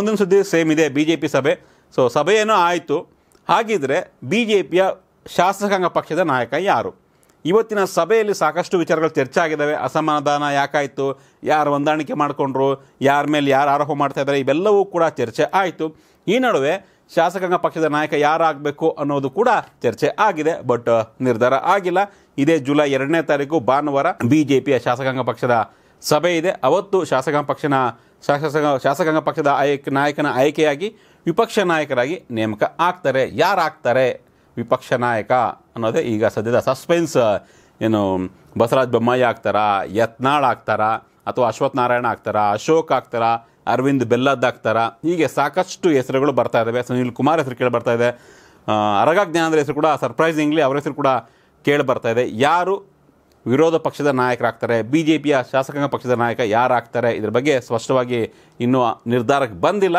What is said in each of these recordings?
ಮುಂದಿನ ಸುದ್ದಿ ಸೇಮ್ ಇದೆ ಬಿ ಜೆ ಪಿ ಸಭೆ ಸೊ ಸಭೆಯೇನೋ ಆಯಿತು ಹಾಗಿದ್ರೆ ಬಿ ಜೆ ಪಿಯ ಶಾಸಕಾಂಗ ಪಕ್ಷದ ನಾಯಕ ಯಾರು ಇವತ್ತಿನ ಸಭೆಯಲ್ಲಿ ಸಾಕಷ್ಟು ವಿಚಾರಗಳು ಚರ್ಚೆ ಆಗಿದ್ದಾವೆ ಅಸಮಾಧಾನ ಯಾಕಾಯಿತು ಯಾರು ಹೊಂದಾಣಿಕೆ ಮಾಡಿಕೊಂಡ್ರು ಯಾರ ಮೇಲೆ ಯಾರು ಆರೋಪ ಮಾಡ್ತಾ ಇದ್ದಾರೆ ಇವೆಲ್ಲವೂ ಕೂಡ ಚರ್ಚೆ ಆಯಿತು ಈ ನಡುವೆ ಶಾಸಕಾಂಗ ಪಕ್ಷದ ನಾಯಕ ಯಾರಾಗಬೇಕು ಅನ್ನೋದು ಕೂಡ ಚರ್ಚೆ ಆಗಿದೆ ಬಟ್ ನಿರ್ಧಾರ ಆಗಿಲ್ಲ ಇದೇ ಜುಲೈ ಎರಡನೇ ತಾರೀಕು ಭಾನುವಾರ ಬಿ ಜೆ ಪಿಯ ಶಾಸಕಾಂಗ ಪಕ್ಷದ ಸಭೆ ಇದೆ ಅವತ್ತು ಶಾಸಕಾಂಗ ಪಕ್ಷನ ಶಾಸಕ ಶಾಸಕಾಂಗ ಪಕ್ಷದ ಆಯ್ಕೆ ನಾಯಕನ ಆಯ್ಕೆಯಾಗಿ ವಿಪಕ್ಷ ನಾಯಕರಾಗಿ ನೇಮಕ ಆಗ್ತಾರೆ ಯಾರು ಆಗ್ತಾರೆ ವಿಪಕ್ಷ ನಾಯಕ ಅನ್ನೋದೇ ಈಗ ಸದ್ಯದ ಸಸ್ಪೆನ್ಸ್ ಏನು ಬಸವರಾಜ ಬೊಮ್ಮಾಯಿ ಆಗ್ತಾರಾ ಯತ್ನಾಳ್ ಆಗ್ತಾರಾ ಅಥವಾ ಅಶ್ವಥ್ ನಾರಾಯಣ ಆಗ್ತಾರಾ ಅಶೋಕ್ ಆಗ್ತಾರಾ ಅರವಿಂದ್ ಬೆಲ್ಲದ್ ಆಗ್ತಾರಾ ಹೀಗೆ ಸಾಕಷ್ಟು ಹೆಸರುಗಳು ಬರ್ತಾ ಇದ್ದಾವೆ ಸುನೀಲ್ ಕುಮಾರ್ ಹೆಸರು ಕೇಳಿ ಬರ್ತಾ ಇದೆ ಅರಗ ಜ್ಞಾನದ ಹೆಸರು ಕೂಡ ಸರ್ಪ್ರೈಸಿಂಗ್ಲಿ ಅವರ ಹೆಸರು ಕೂಡ ಕೇಳಿ ಬರ್ತಾ ಇದೆ ಯಾರು ವಿರೋಧ ಪಕ್ಷದ ನಾಯಕರಾಗ್ತಾರೆ ಬಿ ಜೆ ಪಿಯ ಶಾಸಕಾಂಗ ಪಕ್ಷದ ನಾಯಕ ಯಾರಾಗ್ತಾರೆ ಇದರ ಬಗ್ಗೆ ಸ್ಪಷ್ಟವಾಗಿ ಇನ್ನೂ ನಿರ್ಧಾರಕ್ಕೆ ಬಂದಿಲ್ಲ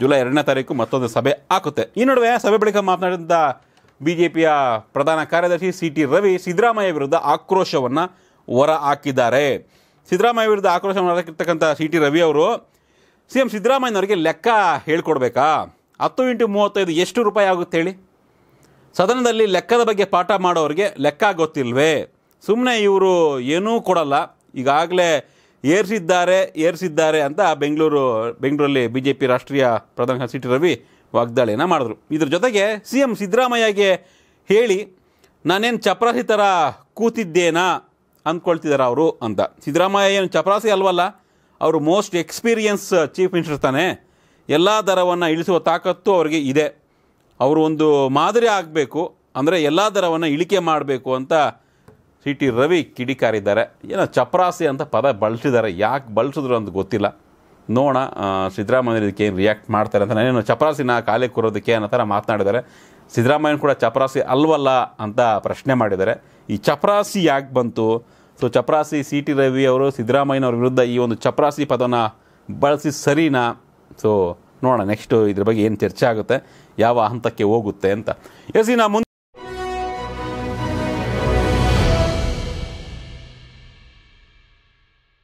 ಜುಲೈ ಎರಡನೇ ತಾರೀಕು ಮತ್ತೊಂದು ಸಭೆ ಹಾಕುತ್ತೆ ಈ ನಡುವೆ ಸಭೆ ಬಳಿಕ ಮಾತನಾಡಿದಂಥ ಬಿ ಜೆ ಪಿಯ ಪ್ರಧಾನ ಕಾರ್ಯದರ್ಶಿ ಸಿ ಟಿ ರವಿ ಸಿದ್ದರಾಮಯ್ಯ ವಿರುದ್ಧ ಆಕ್ರೋಶವನ್ನು ಹೊರ ಹಾಕಿದ್ದಾರೆ ಸಿದ್ದರಾಮಯ್ಯ ವಿರುದ್ಧ ಆಕ್ರೋಶವನ್ನು ಹೊರಕಿರ್ತಕ್ಕಂಥ ಸಿ ಟಿ ರವಿ ಅವರು ಸಿ ಎಂ ಸಿದ್ದರಾಮಯ್ಯನವರಿಗೆ ಲೆಕ್ಕ ಹೇಳ್ಕೊಡ್ಬೇಕಾ ಹತ್ತು ಇಂಟು ಮೂವತ್ತೈದು ಎಷ್ಟು ರೂಪಾಯಿ ಆಗುತ್ತೆ ಹೇಳಿ ಸದನದಲ್ಲಿ ಲೆಕ್ಕದ ಬಗ್ಗೆ ಪಾಠ ಮಾಡೋರಿಗೆ ಲೆಕ್ಕ ಗೊತ್ತಿಲ್ವೇ ಸುಮ್ಮನೆ ಇವರು ಏನೂ ಕೊಡಲ್ಲ ಈಗಾಗಲೇ ಏರಿಸಿದ್ದಾರೆ ಏರಿಸಿದ್ದಾರೆ ಅಂತ ಬೆಂಗಳೂರು ಬೆಂಗಳೂರಲ್ಲಿ ಬಿ ಜೆ ಪಿ ರಾಷ್ಟ್ರೀಯ ಪ್ರಧಾನ ಸಿ ಟಿ ರವಿ ವಾಗ್ದಾಳಿಯನ್ನು ಮಾಡಿದ್ರು ಇದ್ರ ಜೊತೆಗೆ ಸಿ ಎಂ ಸಿದ್ದರಾಮಯ್ಯಗೆ ಹೇಳಿ ನಾನೇನು ಚಪರಾಸಿ ಥರ ಕೂತಿದ್ದೇನಾ ಅಂದ್ಕೊಳ್ತಿದ್ದಾರೆ ಅವರು ಅಂತ ಸಿದ್ದರಾಮಯ್ಯ ಏನು ಚಪರಾಸಿ ಅಲ್ವಲ್ಲ ಅವರು ಮೋಸ್ಟ್ ಎಕ್ಸ್ಪೀರಿಯನ್ಸ್ ಚೀಫ್ ಮಿನಿಸ್ಟರ್ ತಾನೆ ಎಲ್ಲ ದರವನ್ನು ಇಳಿಸುವ ತಾಕತ್ತು ಅವರಿಗೆ ಇದೆ ಅವರು ಒಂದು ಮಾದರಿ ಆಗಬೇಕು ಅಂದರೆ ಎಲ್ಲ ದರವನ್ನು ಇಳಿಕೆ ಮಾಡಬೇಕು ಅಂತ ಸಿ ಟಿ ರವಿ ಕಿಡಿಕಾರಿದ್ದಾರೆ ಏನೋ ಚಪರಾಸಿ ಅಂತ ಪದ ಬಳಸಿದ್ದಾರೆ ಯಾಕೆ ಬಳಸಿದ್ರು ಅಂತ ಗೊತ್ತಿಲ್ಲ ನೋಡೋಣ ಸಿದ್ದರಾಮಯ್ಯ ಇದಕ್ಕೆ ಏನು ರಿಯಾಕ್ಟ್ ಮಾಡ್ತಾರೆ ಅಂತ ನಾನೇನು ಚಪರಾಸಿನ ಕಾಲಿಗೆ ಕೂರೋದಕ್ಕೆ ಅನ್ನೋ ಥರ ಮಾತನಾಡಿದ್ದಾರೆ ಸಿದ್ದರಾಮಯ್ಯನ ಕೂಡ ಚಪರಾಸಿ ಅಲ್ವಲ್ಲ ಅಂತ ಪ್ರಶ್ನೆ ಮಾಡಿದ್ದಾರೆ ಈ ಚಪರಾಸಿ ಯಾಕೆ ಬಂತು ಸೊ ಚಪರಾಸಿ ಸಿ ಟಿ ರವಿ ಅವರು ಸಿದ್ದರಾಮಯ್ಯನವ್ರ ವಿರುದ್ಧ ಈ ಒಂದು ಚಪರಾಸಿ ಪದನ ಬಳಸಿ ಸರಿನಾ ಸೊ ನೋಡೋಣ ನೆಕ್ಸ್ಟು ಇದ್ರ ಬಗ್ಗೆ ಏನು ಚರ್ಚೆ ಆಗುತ್ತೆ ಯಾವ ಹಂತಕ್ಕೆ ಹೋಗುತ್ತೆ ಅಂತ ಎಸ್ ನಾ ಮುಂದೆ